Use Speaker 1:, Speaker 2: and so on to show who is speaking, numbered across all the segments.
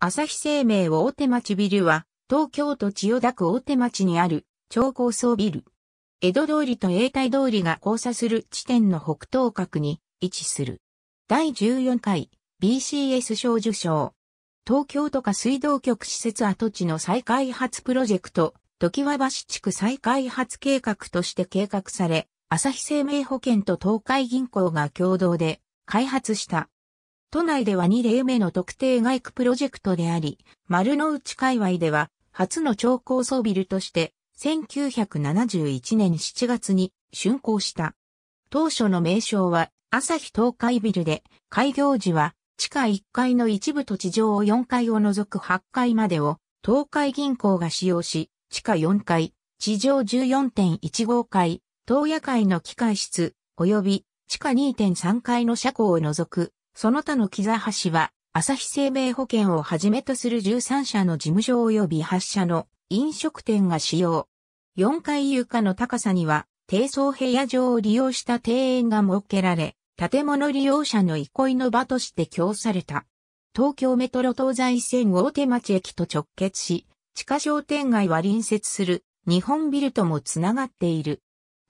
Speaker 1: 朝日生命大手町ビルは、東京都千代田区大手町にある超高層ビル。江戸通りと永代通りが交差する地点の北東角に位置する。第14回 BCS 賞受賞。東京都下水道局施設跡地の再開発プロジェクト、時和橋地区再開発計画として計画され、朝日生命保険と東海銀行が共同で開発した都内では2例目の特定外区プロジェクトであり、丸の内界隈では初の超高層ビルとして1971年7月に竣工した。当初の名称は朝日東海ビルで、開業時は地下1階の一部と地上を4階を除く8階までを東海銀行が使用し、地下4階、地上14.15階、東野会の機械室、及び地下2.3階の車庫を除くその他の木座橋は、朝日生命保険をはじめとする13社の事務所及び8社の飲食店が使用。4階床の高さには、低層部屋上を利用した庭園が設けられ、建物利用者の憩いの場として供された。東京メトロ東西線大手町駅と直結し、地下商店街は隣接する日本ビルともつながっている。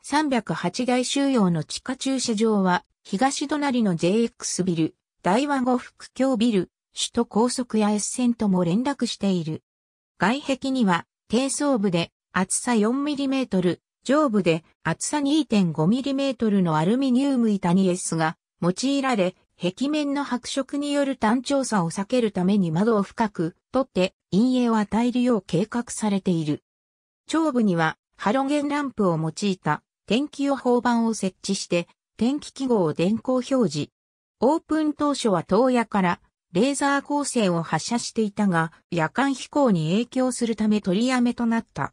Speaker 1: 308台収容の地下駐車場は東隣の JX ビル、大和語副京ビル、首都高速や S 線とも連絡している。外壁には、低層部で厚さ 4mm、上部で厚さ 2.5mm のアルミニウム板に S が用いられ、壁面の白色による単調さを避けるために窓を深く取って陰影を与えるよう計画されている。上部にはハロゲンランプを用いた天気予報板を設置して天気記号を電光表示、オープン当初は東野からレーザー光線を発射していたが、夜間飛行に影響するため取りやめとなった。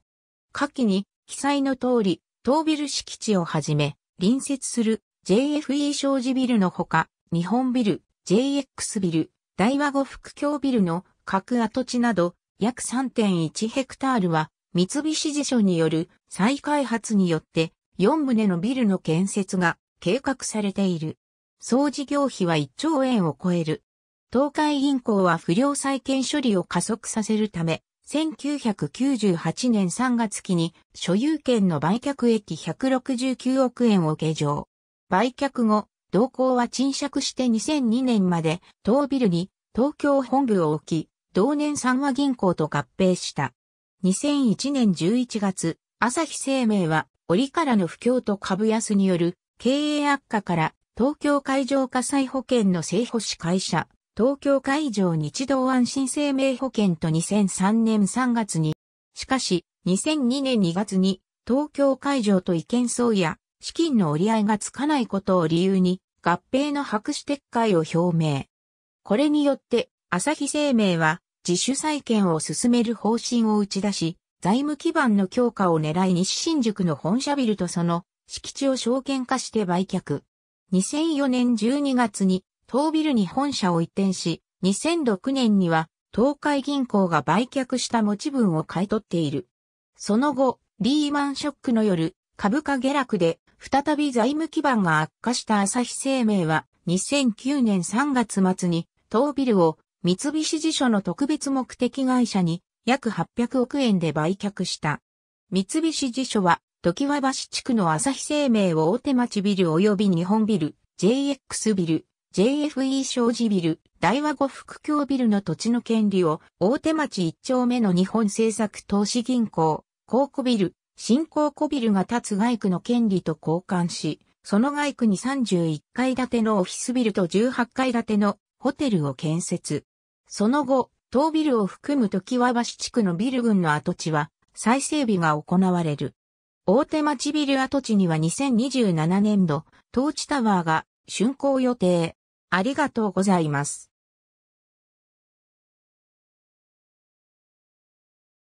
Speaker 1: 下記に記載の通り、東ビル敷地をはじめ、隣接する JFE 商事ビルのほか、日本ビル、JX ビル、大和語副協ビルの各跡地など、約3.1ヘクタールは、三菱地所による再開発によって、4棟のビルの建設が計画されている。総事業費は1兆円を超える。東海銀行は不良債権処理を加速させるため、1998年3月期に所有権の売却益169億円を計上。売却後、同行は賃借して2002年まで当ビルに東京本部を置き、同年三和銀行と合併した。2001年11月、朝日生命は折からの不況と株安による経営悪化から東京海上火災保険の正保守会社、東京海上日動安心生命保険と2003年3月に、しかし、2002年2月に、東京海上と意見相や、資金の折り合いがつかないことを理由に、合併の白紙撤回を表明。これによって、朝日生命は、自主再建を進める方針を打ち出し、財務基盤の強化を狙い西新宿の本社ビルとその敷地を証券化して売却。2004年12月に東ビルに本社を移転し、2006年には東海銀行が売却した持ち分を買い取っている。その後、リーマンショックの夜、株価下落で再び財務基盤が悪化した朝日生命は2009年3月末に東ビルを三菱地所の特別目的会社に約800億円で売却した。三菱地所は時和橋地区の朝日生命を大手町ビル及び日本ビル、JX ビル、JFE 商事ビル、大和呉福協ビルの土地の権利を大手町一丁目の日本政策投資銀行、高庫ビル、新高庫ビルが建つ外区の権利と交換し、その外区に31階建てのオフィスビルと18階建てのホテルを建設。その後、当ビルを含む時和橋地区のビル群の跡地は再整備が行われる。大手町ビル跡地には2027年度、トーチタワーが竣工予定。ありがとうございます。